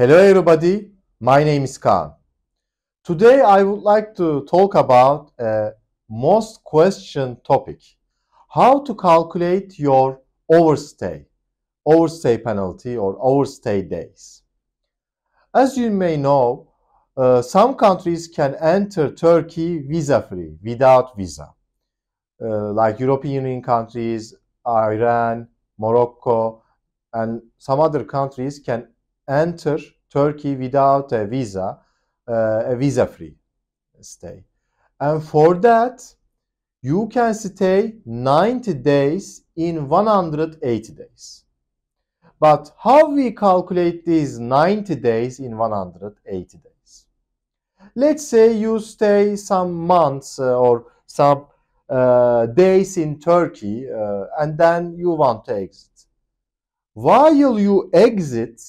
Hello everybody, my name is Khan. Today I would like to talk about a most questioned topic. How to calculate your overstay, overstay penalty or overstay days. As you may know, uh, some countries can enter Turkey visa-free, without visa. Uh, like European Union countries, Iran, Morocco, and some other countries can enter Turkey without a visa, uh, a visa-free stay. And for that, you can stay 90 days in 180 days. But how we calculate these 90 days in 180 days? Let's say you stay some months uh, or some uh, days in Turkey uh, and then you want to exit. While you exit,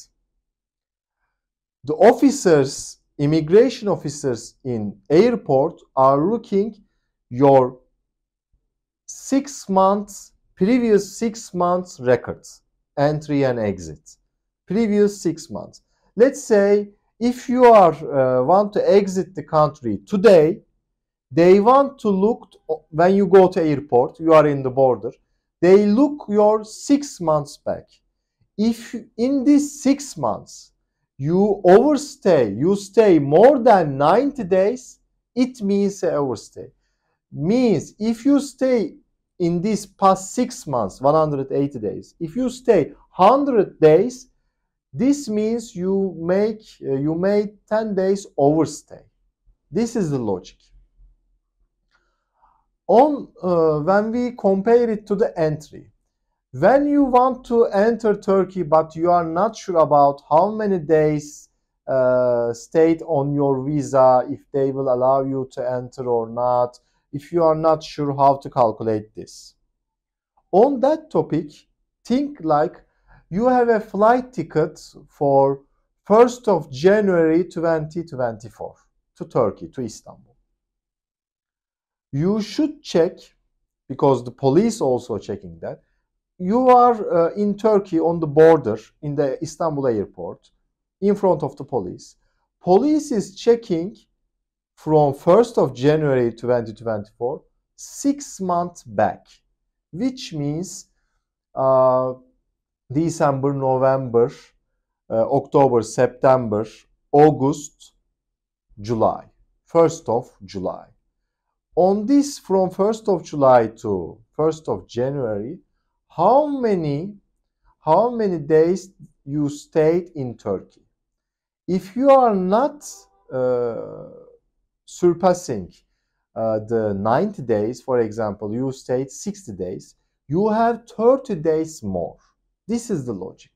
the officers, immigration officers in airport are looking your six months, previous six months records, entry and exit, previous six months. Let's say if you are uh, want to exit the country today, they want to look when you go to airport, you are in the border, they look your six months back. If in these six months you overstay, you stay more than 90 days, it means overstay. Means if you stay in these past six months, 180 days, if you stay 100 days, this means you make uh, you made 10 days overstay. This is the logic. On uh, when we compare it to the entry, when you want to enter Turkey, but you are not sure about how many days uh, stayed on your visa, if they will allow you to enter or not, if you are not sure how to calculate this. On that topic, think like you have a flight ticket for 1st of January 2024 to Turkey, to Istanbul. You should check, because the police also checking that, you are uh, in Turkey on the border in the Istanbul airport in front of the police. Police is checking from 1st of January 2024, six months back, which means uh, December, November, uh, October, September, August, July, 1st of July. On this, from 1st of July to 1st of January, how many how many days you stayed in Turkey. If you are not uh, surpassing uh, the 90 days, for example, you stayed 60 days, you have 30 days more. This is the logic.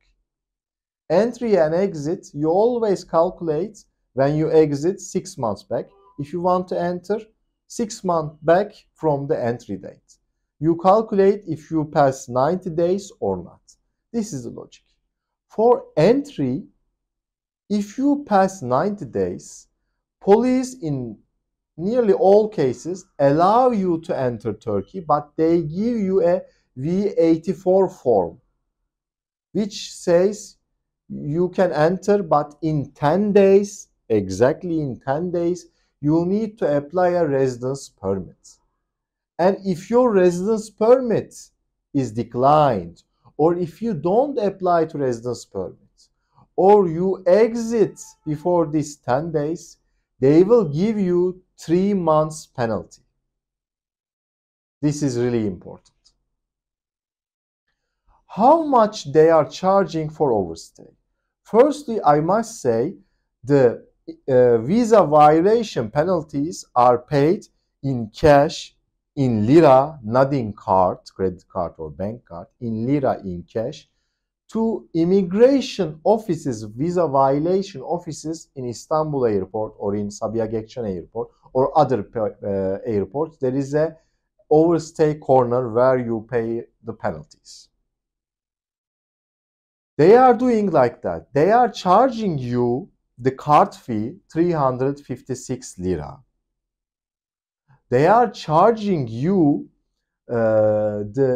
Entry and exit, you always calculate when you exit six months back. If you want to enter six months back from the entry date. You calculate if you pass 90 days or not. This is the logic. For entry, if you pass 90 days, police in nearly all cases allow you to enter Turkey, but they give you a V84 form, which says you can enter, but in 10 days, exactly in 10 days, you need to apply a residence permit. And if your residence permit is declined, or if you don't apply to residence permit, or you exit before these 10 days, they will give you three months penalty. This is really important. How much they are charging for overstay? Firstly, I must say the uh, visa violation penalties are paid in cash in lira, not in card, credit card or bank card, in lira, in cash, to immigration offices, visa violation offices in Istanbul airport or in Sabiha Gökçen airport or other uh, airports, there is a overstay corner where you pay the penalties. They are doing like that. They are charging you the card fee 356 lira they are charging you uh, the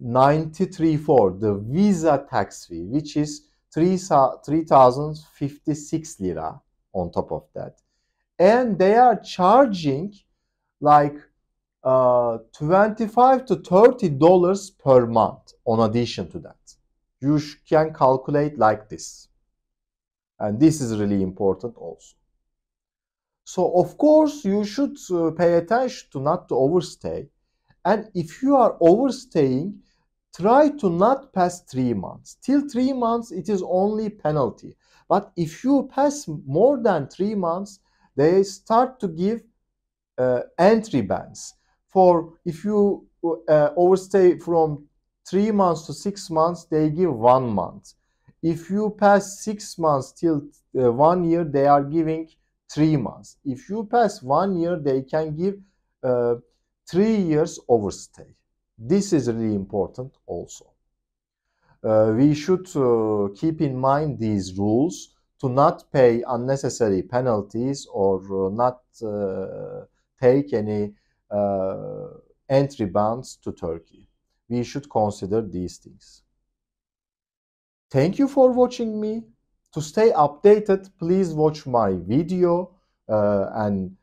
934 the visa tax fee which is 3056 lira on top of that and they are charging like uh, 25 to 30 dollars per month on addition to that you can calculate like this and this is really important also so of course you should uh, pay attention to not to overstay. And if you are overstaying, try to not pass three months. Till three months, it is only penalty. But if you pass more than three months, they start to give uh, entry bans. For if you uh, overstay from three months to six months, they give one month. If you pass six months till uh, one year, they are giving three months. If you pass one year, they can give uh, three years overstay. This is really important also. Uh, we should uh, keep in mind these rules to not pay unnecessary penalties or uh, not uh, take any uh, entry bans to Turkey. We should consider these things. Thank you for watching me. To stay updated, please watch my video uh, and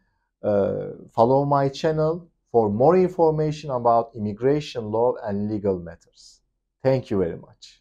uh, follow my channel for more information about immigration law and legal matters. Thank you very much.